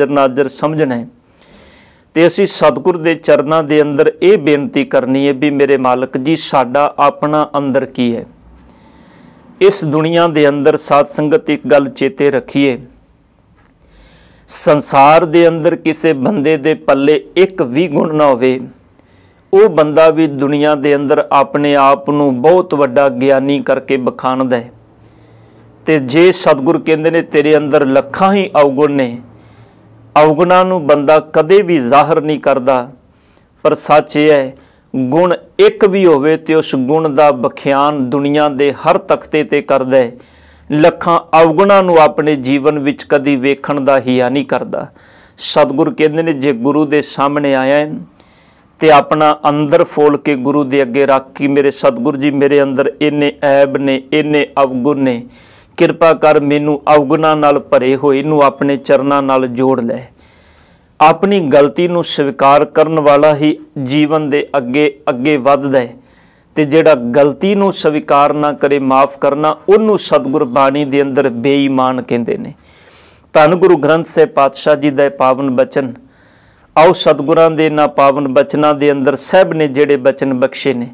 ਨਜ਼ਰ ਨਾਜ਼ਰ ਸਮਝਣਾ ਤੇ ਅਸੀਂ ਸਤਿਗੁਰ ਦੇ ਚਰਨਾਂ ਦੇ ਅੰਦਰ ਇਹ ਬੇਨਤੀ ਕਰਨੀ ਹੈ ਵੀ ਮੇਰੇ ਮਾਲਕ ਜੀ ਸਾਡਾ ਆਪਣਾ ਅੰਦਰ ਕੀ ਹੈ ਇਸ ਦੁਨੀਆ ਦੇ ਅੰਦਰ ਸਾਧ ਸੰਗਤ ਇੱਕ ਗੱਲ ਚੇਤੇ ਰੱਖੀਏ ਸੰਸਾਰ ਦੇ ਅੰਦਰ ਕਿਸੇ ਬੰਦੇ ਦੇ ਪੱਲੇ ਇੱਕ ਵੀ ਗੁਣ ਨਾ ਹੋਵੇ ਉਹ ਬੰਦਾ ਵੀ ਦੁਨੀਆ ਦੇ ਅੰਦਰ ਆਪਣੇ ਆਪ ਨੂੰ ਬਹੁਤ ਵੱਡਾ ਗਿਆਨੀ ਕਰਕੇ ਬਖਾਣਦਾ ਹੈ ਤੇ ਜੇ ਸਤਿਗੁਰ ਕਹਿੰਦੇ ਨੇ ਤੇਰੇ ਅੰਦਰ ਲੱਖਾਂ ਹੀ ਔਗੁਣ ਨੇ ਔਗਣਾ ਨੂੰ ਬੰਦਾ ਕਦੇ ਵੀ ਜ਼ਾਹਰ ਨਹੀਂ ਕਰਦਾ ਪਰ ਸੱਚ ਇਹ ਹੈ ਗੁਣ ਇੱਕ ਵੀ ਹੋਵੇ ਤੇ ਉਸ ਗੁਣ ਦਾ ਬਖਿਆਨ ਦੁਨੀਆ ਦੇ ਹਰ ਤਖਤੇ ਤੇ ਕਰਦਾ ਹੈ ਲੱਖਾਂ ਔਗਣਾ ਨੂੰ ਆਪਣੇ ਜੀਵਨ ਵਿੱਚ ਕਦੀ ਵੇਖਣ ਦਾ ਹਿਆ ਨਹੀਂ ਕਰਦਾ ਸਤਿਗੁਰ ਕਹਿੰਦੇ ਨੇ ਜੇ ਗੁਰੂ ਦੇ ਸਾਹਮਣੇ ਆਇਆ ਤੇ ਆਪਣਾ ਅੰਦਰ ਫੋਲ ਕੇ ਗੁਰੂ ਦੇ ਅੱਗੇ ਰੱਖ ਕੇ ਮੇਰੇ ਸਤਿਗੁਰ ਜੀ ਮੇਰੇ ਅੰਦਰ ਇੰਨੇ ਐਬ ਨੇ ਇੰਨੇ ਅਵਗੁਣ ਨੇ ਕਿਰਪਾ ਕਰ ਮੈਨੂੰ ਅਵਗੁਣਾ ਨਾਲ ਭਰੇ ਹੋਏ ਨੂੰ ਆਪਣੇ ਚਰਨਾਂ ਨਾਲ ਜੋੜ ਲੈ ਆਪਣੀ ਗਲਤੀ ਨੂੰ ਸਵੀਕਾਰ ਕਰਨ ਵਾਲਾ ਹੀ ਜੀਵਨ ਦੇ ਅੱਗੇ ਅੱਗੇ ਵੱਧਦਾ ਹੈ ਤੇ ਜਿਹੜਾ ਗਲਤੀ ਨੂੰ ਸਵੀਕਾਰ ਨਾ ਕਰੇ ਮਾਫ ਕਰਨਾ ਉਹਨੂੰ ਸਤਿਗੁਰ ਬਾਣੀ ਦੇ ਅੰਦਰ ਬੇਈਮਾਨ ਕਹਿੰਦੇ ਨੇ ਧੰਨ ਗੁਰੂ ਗ੍ਰੰਥ ਸਾਹਿਬ ਪਾਤਸ਼ਾਹ ਜੀ ਦਾ ਪਾਵਨ ਬਚਨ ਆਓ ਸਤਿਗੁਰਾਂ ਦੇ ਨਾ ਪਾਵਨ ਬਚਨਾਂ ਦੇ ਅੰਦਰ ਸਭ ਨੇ ਜਿਹੜੇ ਬਚਨ ਬਖਸ਼ੇ ਨੇ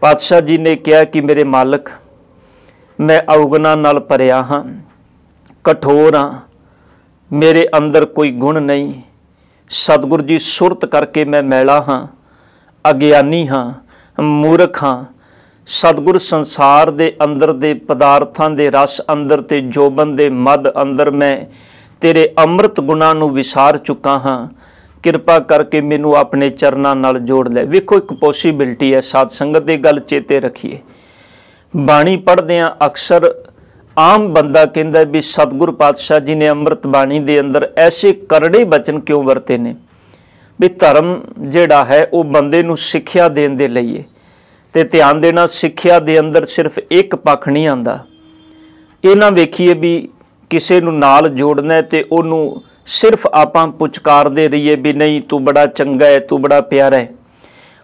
ਪਾਤਸ਼ਾਹ ਜੀ ਨੇ ਕਿਹਾ ਕਿ ਮੇਰੇ ਮਾਲਕ ਮੈਂ ਔਗਣਾ ਨਾਲ ਭਰਿਆ ਹਾਂ ਕਠੋਰ ਹਾਂ ਮੇਰੇ ਅੰਦਰ ਕੋਈ ਗੁਣ ਨਹੀਂ ਸਤਿਗੁਰ ਜੀ ਸੁਰਤ ਕਰਕੇ ਮੈਂ ਮੈਲਾ ਹਾਂ ਅਗਿਆਨੀ ਹਾਂ ਮੂਰਖ ਹਾਂ ਸਤਿਗੁਰ ਸੰਸਾਰ ਦੇ ਅੰਦਰ ਦੇ ਪਦਾਰਥਾਂ ਦੇ ਰਸ ਅੰਦਰ ਤੇ ਜੋਬਨ ਦੇ ਮਦ ਅੰਦਰ ਮੈਂ ਤੇਰੇ ਅੰਮ੍ਰਿਤ ਗੁਣਾ ਨੂੰ ਵਿਸਾਰ ਚੁੱਕਾ ਹਾਂ ਕਿਰਪਾ ਕਰਕੇ ਮੈਨੂੰ ਆਪਣੇ ਚਰਨਾਂ ਨਾਲ ਜੋੜ ਲੈ ਵੇਖੋ ਇੱਕ ਪੋਸੀਬਿਲਟੀ ਹੈ ਸਾਧ ਸੰਗਤ ਦੀ ਗੱਲ ਚੇਤੇ ਰੱਖੀਏ ਬਾਣੀ ਆ ਅਕਸਰ ਆਮ ਬੰਦਾ ਕਹਿੰਦਾ ਵੀ ਸਤਿਗੁਰ ਪਾਤਸ਼ਾਹ ਜੀ ਨੇ ਅੰਮ੍ਰਿਤ ਬਾਣੀ ਦੇ ਅੰਦਰ ਐਸੇ ਕਰੜੇ ਬਚਨ ਕਿਉਂ ਵਰਤੇ ਨੇ ਵੀ ਧਰਮ ਜਿਹੜਾ ਹੈ ਉਹ ਬੰਦੇ ਨੂੰ ਸਿੱਖਿਆ ਦੇਣ ਦੇ ਲਈ ਹੈ ਤੇ ਧਿਆਨ ਦੇਣਾ ਸਿੱਖਿਆ ਦੇ ਅੰਦਰ ਸਿਰਫ ਇੱਕ ਪੱਖ ਨਹੀਂ ਆਂਦਾ ਇਹਨਾਂ ਵੇਖੀਏ ਵੀ ਕਿਸੇ ਨੂੰ ਨਾਲ ਜੋੜਨਾ ਤੇ ਉਹਨੂੰ ਸਿਰਫ ਆਪਾਂ ਪੁਚਕਾਰਦੇ ਰਹੀਏ ਵੀ ਨਹੀਂ ਤੂੰ ਬੜਾ ਚੰਗਾ ਹੈ ਤੂੰ ਬੜਾ ਪਿਆਰਾ ਹੈ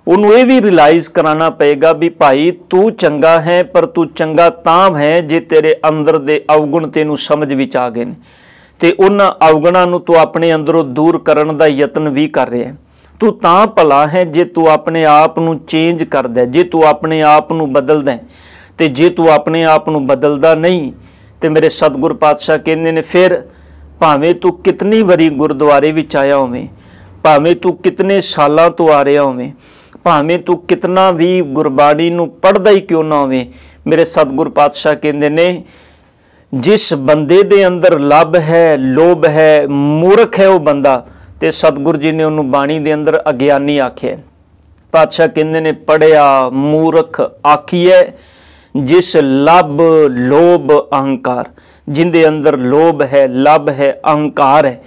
ਉਹਨੂੰ ਇਹ ਵੀ ਰਿਅਲਾਈਜ਼ ਕਰਾਣਾ ਪਏਗਾ ਵੀ ਭਾਈ ਤੂੰ ਚੰਗਾ ਹੈ ਪਰ ਤੂੰ ਚੰਗਾ ਤਾਂ ਹੈ ਜੇ ਤੇਰੇ ਅੰਦਰ ਦੇ ਅਵਗੁਣ ਤੈਨੂੰ ਸਮਝ ਵਿੱਚ ਆ ਗਏ ਨੇ ਤੇ ਉਹਨਾਂ ਅਵਗਣਾਂ ਨੂੰ ਤੂੰ ਆਪਣੇ ਅੰਦਰੋਂ ਦੂਰ ਕਰਨ ਦਾ ਯਤਨ ਵੀ ਕਰ ਰਿਹਾ ਹੈ ਤੂੰ ਤਾਂ ਭਲਾ ਹੈ ਜੇ ਤੂੰ ਆਪਣੇ ਆਪ ਨੂੰ ਚੇਂਜ ਕਰਦਾ ਜੇ ਤੂੰ ਆਪਣੇ ਆਪ ਨੂੰ ਬਦਲਦਾ ਤੇ ਜੇ ਤੂੰ ਆਪਣੇ ਆਪ ਨੂੰ ਬਦਲਦਾ ਨਹੀਂ ਤੇ ਮੇਰੇ ਸਤਿਗੁਰ ਪਾਤਸ਼ਾਹ ਕਹਿੰਦੇ ਨੇ ਫਿਰ ਭਾਵੇਂ ਤੂੰ ਕਿਤਨੀ ਵਾਰੀ ਗੁਰਦੁਆਰੇ ਵਿੱਚ ਆਇਆ ਹੋਵੇਂ ਭਾਵੇਂ ਤੂੰ ਕਿਤਨੇ ਸਾਲਾਂ ਤੋਂ ਆ ਰਿਹਾ ਹੋਵੇਂ ਭਾਵੇਂ ਤੂੰ ਕਿਤਨਾ ਵੀ ਗੁਰਬਾਣੀ ਨੂੰ ਪੜਦਾ ਹੀ ਕਿਉਂ ਨਾ ਹੋਵੇਂ ਮੇਰੇ ਸਤਿਗੁਰ ਪਾਤਸ਼ਾਹ ਕਹਿੰਦੇ ਨੇ ਜਿਸ ਬੰਦੇ ਦੇ ਅੰਦਰ ਲੱਭ ਹੈ ਲੋਭ ਹੈ ਮੂਰਖ ਹੈ ਉਹ ਬੰਦਾ ਤੇ ਸਤਿਗੁਰ ਜੀ ਨੇ ਉਹਨੂੰ ਬਾਣੀ ਦੇ ਅੰਦਰ ਅਗਿਆਨੀ ਆਖਿਆ ਪਾਤਸ਼ਾਹ ਕਹਿੰਦੇ ਨੇ ਪੜਿਆ ਮੂਰਖ ਆਖੀਐ ਜਿਸ ਲੱਭ ਲੋਭ ਅਹੰਕਾਰ ਜਿੰਦੇ ਅੰਦਰ ਲੋਭ ਹੈ ਲੱਭ ਹੈ ਅਹੰਕਾਰ ਹੈ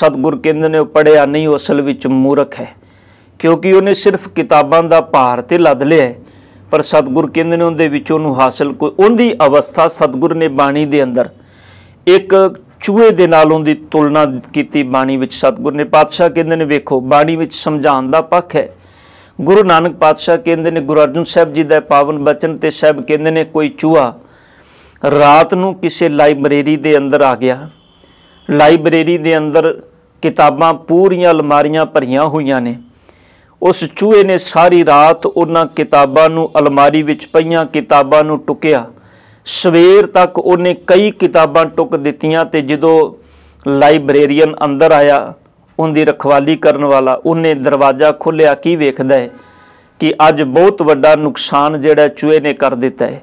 ਸਤਗੁਰ ਕਹਿੰਦੇ ਨੇ ਉਹ ਪੜਿਆ ਨਹੀਂ ਉਹ ਅਸਲ ਵਿੱਚ ਮੂਰਖ ਹੈ ਕਿਉਂਕਿ ਉਹਨੇ ਸਿਰਫ ਕਿਤਾਬਾਂ ਦਾ ਭਾਰ ਤੇ ਲੱਦ ਲਿਆ ਪਰ ਸਤਗੁਰ ਕਹਿੰਦੇ ਨੇ ਉਹਦੇ ਵਿੱਚ ਉਹਨੂੰ ਹਾਸਲ ਕੋਈ ਉਹਦੀ ਅਵਸਥਾ ਸਤਗੁਰ ਨੇ ਬਾਣੀ ਦੇ ਅੰਦਰ ਇੱਕ ਚੂਹੇ ਦੇ ਨਾਲ ਉਹਦੀ ਤੁਲਨਾ ਕੀਤੀ ਬਾਣੀ ਵਿੱਚ ਸਤਗੁਰ ਨੇ ਪਾਤਸ਼ਾਹ ਕਹਿੰਦੇ ਨੇ ਵੇਖੋ ਬਾਣੀ ਵਿੱਚ ਸਮਝਾਉਣ ਦਾ ਪੱਖ ਹੈ ਗੁਰੂ ਨਾਨਕ ਪਾਤਸ਼ਾਹ ਕਹਿੰਦੇ ਨੇ ਗੁਰੂ ਅਰਜਨ ਸਾਹਿਬ ਜੀ ਦਾ ਪਾਵਨ ਬਚਨ ਤੇ ਸਾਹਿਬ ਕਹਿੰਦੇ ਨੇ ਕੋਈ ਚੂਹਾ ਰਾਤ ਨੂੰ ਕਿਸੇ ਲਾਇਬ੍ਰੇਰੀ ਦੇ ਅੰਦਰ ਆ ਗਿਆ ਲਾਇਬ੍ਰੇਰੀ ਦੇ ਅੰਦਰ ਕਿਤਾਬਾਂ ਪੂਰੀਆਂ ਅਲਮਾਰੀਆਂ ਭਰੀਆਂ ਹੋਈਆਂ ਨੇ ਉਸ ਚੂਹੇ ਨੇ ਸਾਰੀ ਰਾਤ ਉਹਨਾਂ ਕਿਤਾਬਾਂ ਨੂੰ ਅਲਮਾਰੀ ਵਿੱਚ ਪਈਆਂ ਕਿਤਾਬਾਂ ਨੂੰ ਟੁਕਿਆ ਸਵੇਰ ਤੱਕ ਉਹਨੇ ਕਈ ਕਿਤਾਬਾਂ ਟੁਕ ਦਿੱਤੀਆਂ ਤੇ ਜਦੋਂ ਲਾਇਬ੍ਰੇਰੀਅਨ ਅੰਦਰ ਆਇਆ ਉਹਦੀ ਰਖਵਾਲੀ ਕਰਨ ਵਾਲਾ ਉਹਨੇ ਦਰਵਾਜ਼ਾ ਖੋਲ੍ਹਿਆ ਕੀ ਵੇਖਦਾ ਹੈ ਕਿ ਅੱਜ ਬਹੁਤ ਵੱਡਾ ਨੁਕਸਾਨ ਜਿਹੜਾ ਚੂਹੇ ਨੇ ਕਰ ਦਿੱਤਾ ਹੈ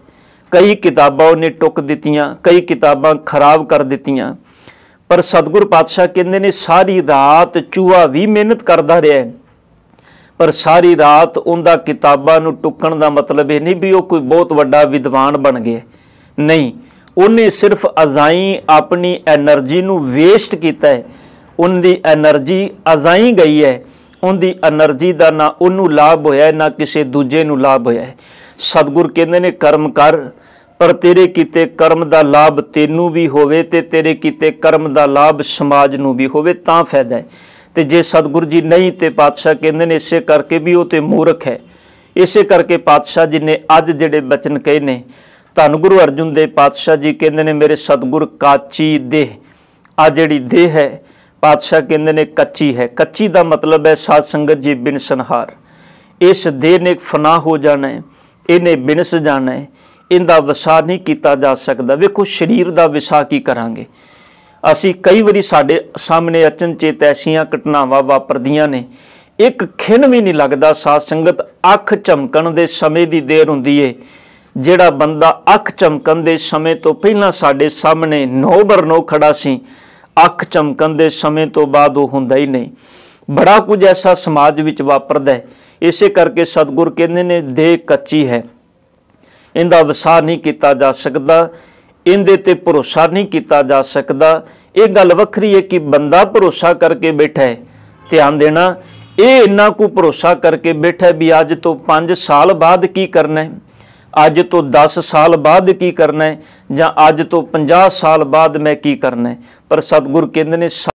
ਕਈ ਕਿਤਾਬਾਂ ਉਹਨੇ ਟੁਕ ਦਿੱਤੀਆਂ ਕਈ ਕਿਤਾਬਾਂ ਖਰਾਬ ਕਰ ਦਿੱਤੀਆਂ ਪਰ ਸਤਿਗੁਰ ਪਾਤਸ਼ਾਹ ਕਹਿੰਦੇ ਨੇ ਸਾਰੀ ਰਾਤ ਚੂਹਾ ਵੀ ਮਿਹਨਤ ਕਰਦਾ ਰਿਹਾ ਹੈ ਪਰ ਸਾਰੀ ਰਾਤ ਉਹਦਾ ਕਿਤਾਬਾਂ ਨੂੰ ਟੁੱਕਣ ਦਾ ਮਤਲਬ ਇਹ ਨਹੀਂ ਵੀ ਉਹ ਕੋਈ ਬਹੁਤ ਵੱਡਾ ਵਿਦਵਾਨ ਬਣ ਗਿਆ ਨਹੀਂ ਉਹਨੇ ਸਿਰਫ ਅਜ਼ਾਈ ਆਪਣੀ એનર્ਜੀ ਨੂੰ ਵੇਸਟ ਕੀਤਾ ਹੈ ਉਹਦੀ એનર્ਜੀ ਅਜ਼ਾਈ ਗਈ ਹੈ ਉਹਦੀ એનર્ਜੀ ਦਾ ਨਾ ਉਹਨੂੰ ਲਾਭ ਹੋਇਆ ਨਾ ਕਿਸੇ ਦੂਜੇ ਨੂੰ ਲਾਭ ਹੋਇਆ ਸਤਗੁਰ ਕਹਿੰਦੇ ਨੇ ਕਰਮ ਕਰ ਪਰ ਤੇਰੇ ਕੀਤੇ ਕਰਮ ਦਾ ਲਾਭ ਤੈਨੂੰ ਵੀ ਹੋਵੇ ਤੇ ਤੇਰੇ ਕੀਤੇ ਕਰਮ ਦਾ ਲਾਭ ਸਮਾਜ ਨੂੰ ਵੀ ਹੋਵੇ ਤਾਂ ਫਾਇਦਾ ਹੈ ਤੇ ਜੇ ਸਤਿਗੁਰੂ ਜੀ ਨਹੀਂ ਤੇ ਪਾਤਸ਼ਾਹ ਕਹਿੰਦੇ ਨੇ ਇਸੇ ਕਰਕੇ ਵੀ ਉਹ ਤੇ ਮੂਰਖ ਹੈ ਇਸੇ ਕਰਕੇ ਪਾਤਸ਼ਾਹ ਜੀ ਨੇ ਅੱਜ ਜਿਹੜੇ ਬਚਨ ਕਹੇ ਨੇ ਧੰਨ ਗੁਰੂ ਅਰਜੁਨ ਦੇ ਪਾਤਸ਼ਾਹ ਜੀ ਕਹਿੰਦੇ ਨੇ ਮੇਰੇ ਸਤਿਗੁਰ ਕਾਚੀ ਦੇਹ ਆ ਜਿਹੜੀ ਦੇਹ ਹੈ ਪਾਤਸ਼ਾਹ ਕਹਿੰਦੇ ਨੇ ਕੱਚੀ ਹੈ ਕੱਚੀ ਦਾ ਮਤਲਬ ਹੈ ਸਾਧ ਸੰਗਤ ਜੀ ਬਿਨ ਸੰਹਾਰ ਇਸ ਦੇਹ ਨੇ ਫਨਾ ਹੋ ਜਾਣਾ ਹੈ ਇਹਨੇ ਬਿਨਸ ਜਾਣਾ ਹੈ ਇਹਦਾ ਵਿਸਾ ਨਹੀਂ ਕੀਤਾ ਜਾ ਸਕਦਾ ਵੇਖੋ ਸਰੀਰ ਦਾ ਵਿਸਾ ਕੀ ਕਰਾਂਗੇ ਅਸੀਂ ਕਈ ਵਾਰੀ ਸਾਡੇ ਸਾਹਮਣੇ ਅਚਨਚੇਤ ਐਸੀਆਂ ਘਟਨਾਵਾਂ ਵਾਪਰਦੀਆਂ ਨੇ ਇੱਕ ਖਿੰਨ ਵੀ ਨਹੀਂ ਲੱਗਦਾ ਸਾਧ ਸੰਗਤ ਅੱਖ ਚਮਕਣ ਦੇ ਸਮੇਂ ਦੀ ਦੇਰ ਹੁੰਦੀ ਏ ਜਿਹੜਾ ਬੰਦਾ ਅੱਖ ਚਮਕਣ ਦੇ ਸਮੇਂ ਤੋਂ ਪਹਿਲਾਂ ਸਾਡੇ ਸਾਹਮਣੇ ਨੋ ਖੜਾ ਸੀ ਅੱਖ ਚਮਕਣ ਦੇ ਸਮੇਂ ਤੋਂ ਬਾਅਦ ਉਹ ਹੁੰਦਾ ਹੀ ਨਹੀਂ ਬੜਾ ਕੁਝ ਐਸਾ ਸਮਾਜ ਵਿੱਚ ਵਾਪਰਦਾ ਹੈ ਇਸੇ ਕਰਕੇ ਸਤਿਗੁਰ ਕਹਿੰਦੇ ਨੇ ਦੇ ਕੱਚੀ ਹੈ ਇਹਦਾ ਵਿਸਾਰ ਨਹੀਂ ਕੀਤਾ ਜਾ ਸਕਦਾ ਇਹਦੇ ਤੇ ਭਰੋਸਾ ਨਹੀਂ ਕੀਤਾ ਜਾ ਸਕਦਾ ਇਹ ਗੱਲ ਵੱਖਰੀ ਹੈ ਕਿ ਬੰਦਾ ਭਰੋਸਾ ਕਰਕੇ ਬੈਠਾ ਹੈ ਧਿਆਨ ਦੇਣਾ ਇਹ ਇੰਨਾ ਕੋ ਭਰੋਸਾ ਕਰਕੇ ਬੈਠਾ ਵੀ ਅੱਜ ਤੋਂ 5 ਸਾਲ ਬਾਅਦ ਕੀ ਕਰਨਾ ਹੈ ਅੱਜ ਤੋਂ 10 ਸਾਲ ਬਾਅਦ ਕੀ ਕਰਨਾ ਹੈ ਜਾਂ ਅੱਜ ਤੋਂ 50 ਸਾਲ ਬਾਅਦ ਮੈਂ ਕੀ ਕਰਨਾ ਹੈ ਪਰ ਸਤਿਗੁਰ ਕਹਿੰਦੇ ਨੇ